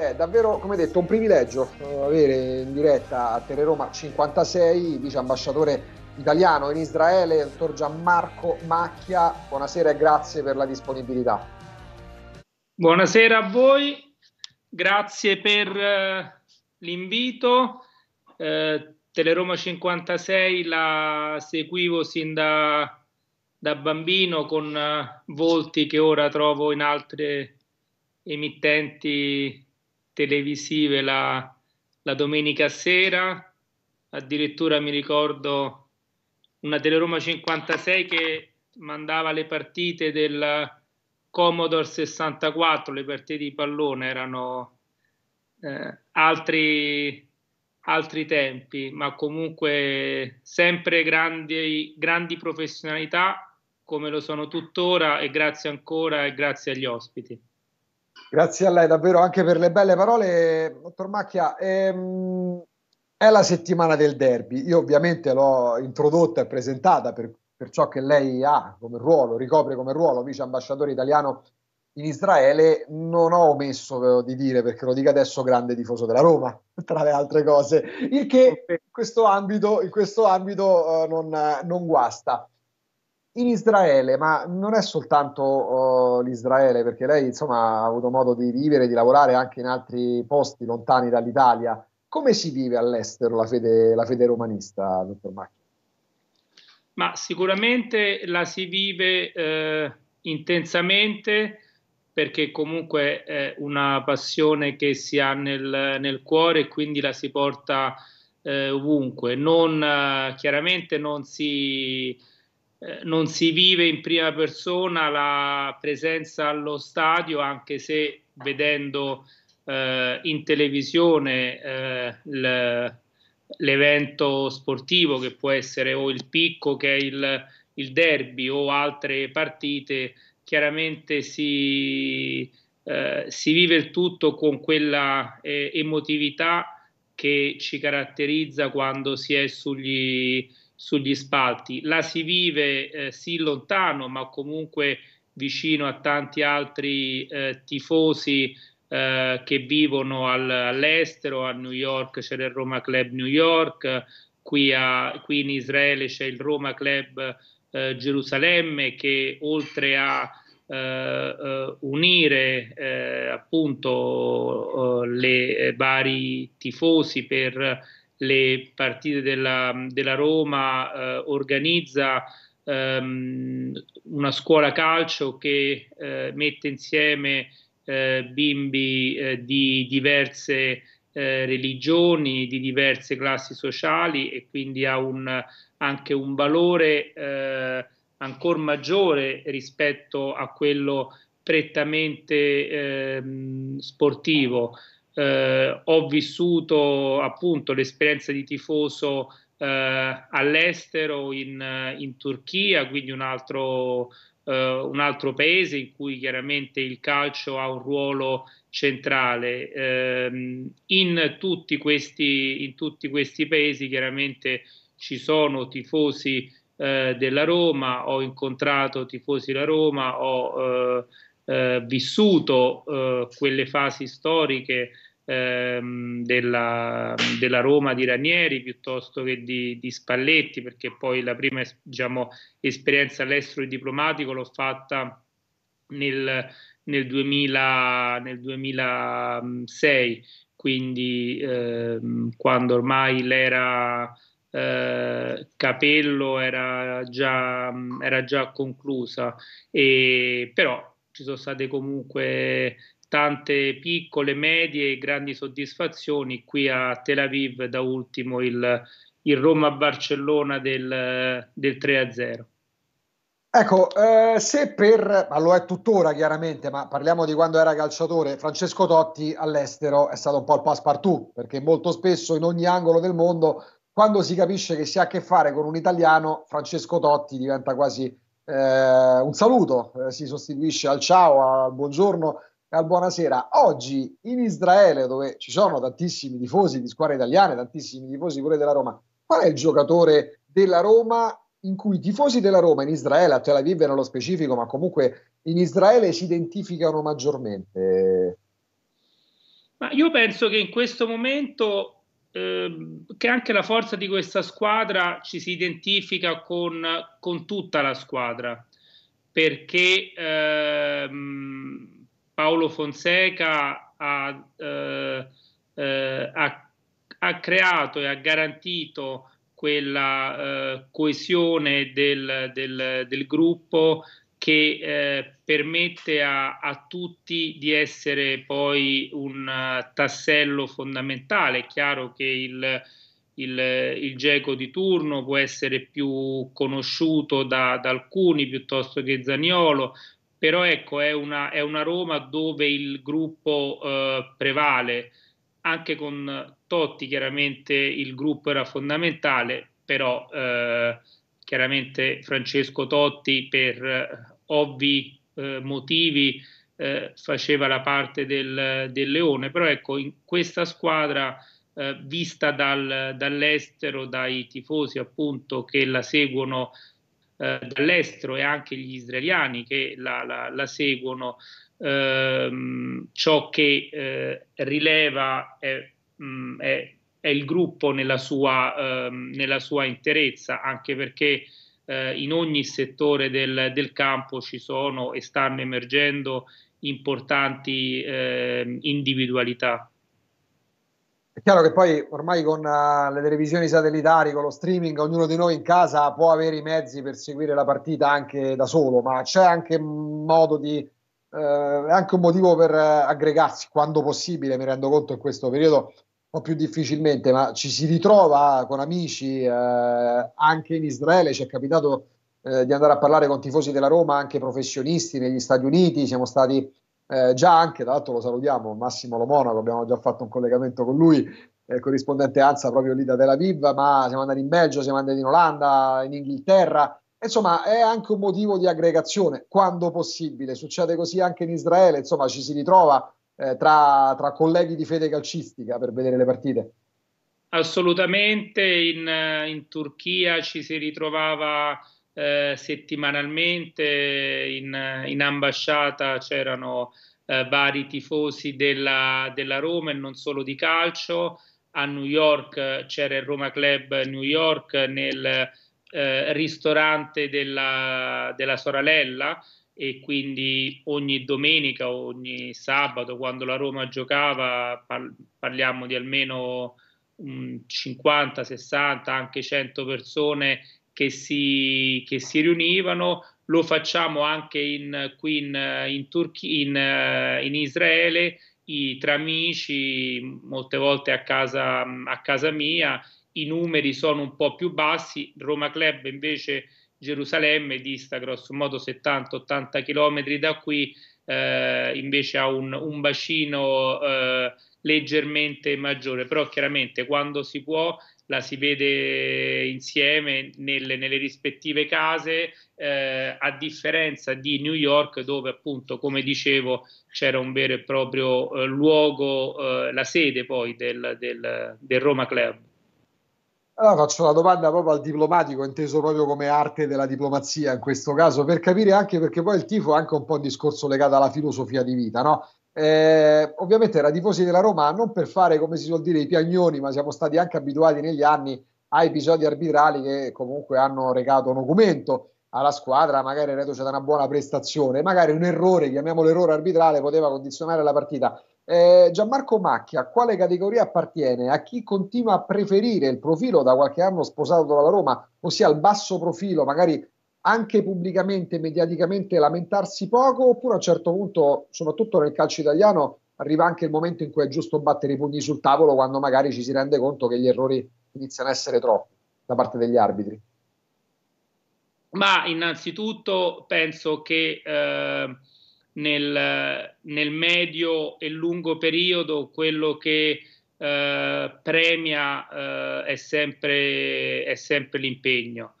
È davvero, come detto, un privilegio eh, avere in diretta a Teleroma 56 vice ambasciatore italiano in Israele, il dottor Gianmarco Macchia. Buonasera e grazie per la disponibilità. Buonasera a voi, grazie per eh, l'invito. Eh, Teleroma 56 la seguivo sin da, da bambino con eh, volti che ora trovo in altre emittenti televisive la, la domenica sera, addirittura mi ricordo una Teleroma 56 che mandava le partite del Commodore 64, le partite di pallone erano eh, altri, altri tempi, ma comunque sempre grandi, grandi professionalità come lo sono tuttora e grazie ancora e grazie agli ospiti. Grazie a lei davvero anche per le belle parole, dottor Macchia. Ehm, è la settimana del derby. Io ovviamente l'ho introdotta e presentata per, per, ciò che lei ha come ruolo, ricopre come ruolo vice ambasciatore italiano in Israele. Non ho omesso di dire, perché lo dica adesso, grande tifoso della Roma, tra le altre cose, il che in questo ambito, in questo ambito eh, non, non guasta in Israele, ma non è soltanto uh, l'Israele, perché lei insomma, ha avuto modo di vivere e di lavorare anche in altri posti lontani dall'Italia. Come si vive all'estero la fede, la fede romanista, dottor Macchi? Ma sicuramente la si vive eh, intensamente perché comunque è una passione che si ha nel, nel cuore e quindi la si porta eh, ovunque. Non, eh, chiaramente non si eh, non si vive in prima persona la presenza allo stadio, anche se vedendo eh, in televisione eh, l, l'evento sportivo che può essere o il picco che è il, il derby o altre partite, chiaramente si, eh, si vive il tutto con quella eh, emotività che ci caratterizza quando si è sugli, sugli spalti. La si vive eh, sì lontano, ma comunque vicino a tanti altri eh, tifosi eh, che vivono al, all'estero, a New York c'è il Roma Club New York, qui, a, qui in Israele c'è il Roma Club eh, Gerusalemme che oltre a eh, eh, unire appunto le vari tifosi per le partite della, della Roma, eh, organizza ehm, una scuola calcio che eh, mette insieme eh, bimbi eh, di diverse eh, religioni, di diverse classi sociali e quindi ha un, anche un valore eh, ancora maggiore rispetto a quello prettamente ehm, sportivo eh, ho vissuto appunto l'esperienza di tifoso eh, all'estero in, in, Turchia, quindi un altro, eh, un altro, paese in cui chiaramente il calcio ha un ruolo centrale. Ehm, in tutti, questi, in, tutti questi, paesi chiaramente ci sono tifosi eh, della Roma, ho incontrato tifosi della Roma, ho eh, eh, vissuto eh, quelle fasi storiche ehm, della, della, Roma di Ranieri piuttosto che di, di Spalletti, perché poi la prima diciamo, esperienza all'estero di diplomatico l'ho fatta nel, nel, 2000, nel 2006, quindi ehm, quando ormai l'era... Eh, Capello era già, era già conclusa, e, però ci sono state comunque tante piccole, medie e grandi soddisfazioni. Qui a Tel Aviv, da ultimo, il, il Roma-Barcellona del, del 3-0. Ecco, eh, se per, ma lo è tuttora chiaramente, ma parliamo di quando era calciatore, Francesco Totti all'estero è stato un po' il passepartout, perché molto spesso in ogni angolo del mondo, quando si capisce che si ha a che fare con un italiano, Francesco Totti diventa quasi eh, un saluto, eh, si sostituisce al ciao, al buongiorno e al buonasera. Oggi in Israele, dove ci sono tantissimi tifosi di squadre italiane, tantissimi tifosi pure della Roma, qual è il giocatore della Roma in cui i tifosi della Roma in Israele, a Tel Aviv nello specifico, ma comunque in Israele si identificano maggiormente? Ma io penso che in questo momento Ehm, che anche la forza di questa squadra ci si identifica con, con tutta la squadra, perché ehm, Paolo Fonseca ha, eh, eh, ha, ha, creato e ha garantito quella eh, coesione del, del, del gruppo che eh, permette a, a, tutti di essere poi un uh, tassello fondamentale. È chiaro che il, il, il geco di turno può essere più conosciuto da, da alcuni piuttosto che Zaniolo, però ecco è una, è una Roma dove il gruppo eh, prevale, anche con Totti chiaramente il gruppo era fondamentale, però... Eh, chiaramente Francesco Totti per ovvi eh, motivi eh, faceva la parte del, del, Leone, però ecco in questa squadra eh, vista dal, dall'estero, dai tifosi appunto che la seguono eh, dall'estero e anche gli israeliani che la, la, la seguono, ehm, ciò che eh, rileva è, mh, mm, è, è, il gruppo nella sua, ehm, nella sua interezza, anche perché eh, in ogni settore del, del, campo ci sono e stanno emergendo importanti eh, individualità. È chiaro che poi ormai con uh, le televisioni satellitari, con lo streaming, ognuno di noi in casa può avere i mezzi per seguire la partita anche da solo, ma c'è anche modo di eh, anche un motivo per eh, aggregarsi quando possibile, mi rendo conto in questo periodo po' più difficilmente, ma ci si ritrova con amici, eh, anche in Israele ci è capitato eh, di andare a parlare con tifosi della Roma, anche professionisti negli Stati Uniti, siamo stati eh, già anche, tra l'altro lo salutiamo, Massimo Lomonaco, abbiamo già fatto un collegamento con lui, eh, corrispondente ANSA proprio lì da Tel Aviv, ma siamo andati in Belgio, siamo andati in Olanda, in Inghilterra, insomma è anche un motivo di aggregazione, quando possibile, succede così anche in Israele, insomma ci si ritrova eh, tra, tra colleghi di fede calcistica per vedere le partite. Assolutamente, in, eh, in, Turchia ci si ritrovava eh, settimanalmente, in, eh, in, ambasciata c'erano eh, vari tifosi della, della, Roma e non solo di calcio, a New York eh, c'era il Roma Club New York nel eh, ristorante della, della Soralella e quindi ogni domenica, ogni sabato, quando la Roma giocava, parliamo di almeno 50, mm, 60, anche 100 persone che si, che si riunivano. Lo facciamo anche in, qui in, in, Turchi, in, in Israele, i, tra amici, molte volte a casa, a casa mia. I numeri sono un po' più bassi. Roma Club invece Gerusalemme dista grosso modo 70-80 km da qui, eh, invece ha un, un bacino eh, leggermente maggiore, però chiaramente quando si può la si vede insieme nelle, nelle rispettive case, eh, a differenza di New York dove appunto, come dicevo, c'era un vero e proprio eh, luogo, eh, la sede poi del, del, del Roma Club. Allora faccio la domanda proprio al diplomatico, inteso proprio come arte della diplomazia in questo caso, per capire anche perché poi il tifo è anche un po' un discorso legato alla filosofia di vita, no? Eh, ovviamente era tifosi della Roma, non per fare come si suol dire i piagnoni, ma siamo stati anche abituati negli anni a episodi arbitrali che comunque hanno recato un documento alla squadra, magari reduce da una buona prestazione, magari un errore, chiamiamolo errore arbitrale, poteva condizionare la partita. Eh, Gianmarco Macchia, a quale categoria appartiene? A chi continua a preferire il profilo da qualche anno sposato dalla Roma, ossia al basso profilo, magari anche pubblicamente, mediaticamente lamentarsi poco, oppure a un certo punto, soprattutto nel calcio italiano, arriva anche il momento in cui è giusto battere i pugni sul tavolo quando magari ci si rende conto che gli errori iniziano a essere troppi da parte degli arbitri? Ma innanzitutto penso che eh, nel, nel medio e lungo periodo quello che eh, premia eh, è, sempre, è, sempre, l'impegno.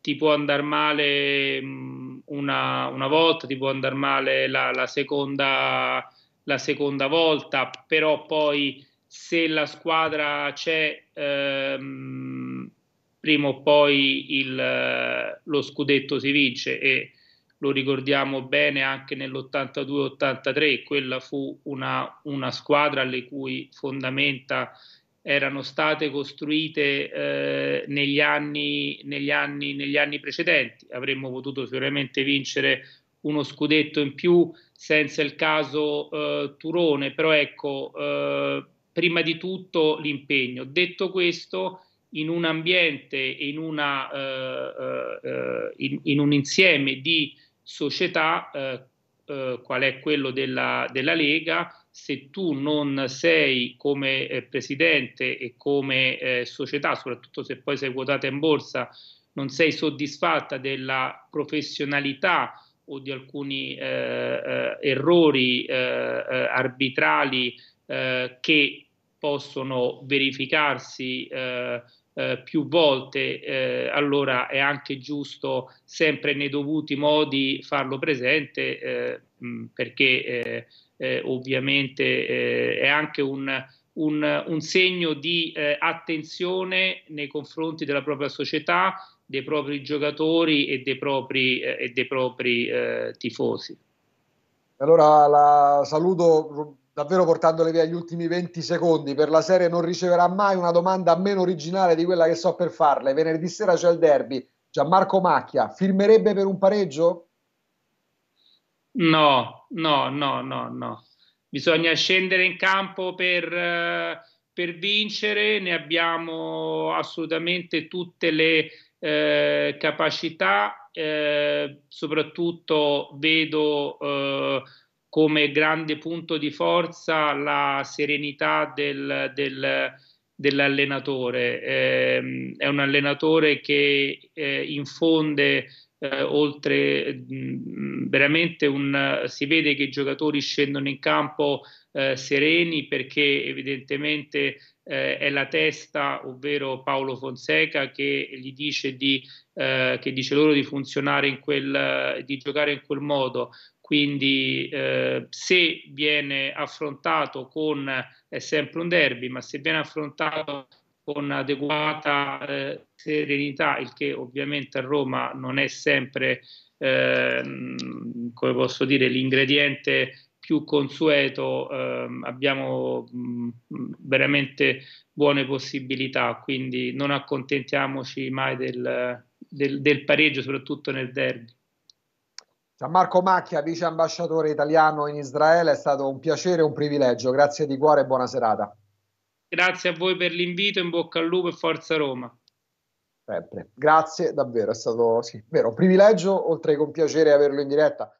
Ti può andare male una, una, volta, ti può andare male la, la, seconda, la seconda volta, però poi se la squadra c'è, ehm, prima o poi il, lo scudetto si vince e lo ricordiamo bene anche nell'82-83, quella fu una, una squadra alle cui fondamenta erano state costruite eh, negli, anni, negli, anni, negli anni precedenti. Avremmo potuto sicuramente vincere uno scudetto in più senza il caso eh, Turone, però ecco, eh, prima di tutto l'impegno. Detto questo, in un ambiente, in, una, eh, eh, eh in, in un insieme di società eh, eh, qual è quello della, della, Lega, se tu non sei come eh, presidente e come eh, società, soprattutto se poi sei quotata in borsa, non sei soddisfatta della professionalità o di alcuni eh, eh, errori arbitrali che possono verificarsi eh, eh, più volte, eh, allora è anche giusto sempre nei dovuti modi farlo presente eh, mh, perché eh, eh, ovviamente è anche un, un, un segno di attenzione nei confronti della propria società, dei propri giocatori e dei propri, e dei propri tifosi. Allora la saluto davvero portandole via gli ultimi 20 secondi, per la serie non riceverà mai una domanda meno originale di quella che so per farle. Venerdì sera c'è il derby. Gianmarco Macchia, firmerebbe per un pareggio? No, no, no, no, no. Bisogna scendere in campo per, eh, per vincere, ne abbiamo assolutamente tutte le eh, capacità, eh, soprattutto vedo... Eh, come grande punto di forza la serenità del, del, dell'allenatore. Eh, è un allenatore che eh, infonde eh, oltre mh, mm, veramente un si vede che i giocatori scendono in campo eh, sereni perché evidentemente eh, è la testa, ovvero Paolo Fonseca, che gli dice di, eh, che dice loro di funzionare in quel, di giocare in quel modo quindi eh, se viene affrontato con, è sempre un derby, ma se viene affrontato con adeguata eh, serenità, il che ovviamente a Roma non è sempre, eh, come posso dire, l'ingrediente più consueto, ehm, abbiamo mh, mm, veramente buone possibilità, quindi non accontentiamoci mai del, del, del pareggio, soprattutto nel derby. Gianmarco Macchia, vice ambasciatore italiano in Israele, è stato un piacere e un privilegio. Grazie di cuore e buona serata. Grazie a voi per l'invito, in bocca al lupo e forza Roma. Sempre. Grazie davvero, è stato sì, vero, un privilegio, oltre che un piacere averlo in diretta.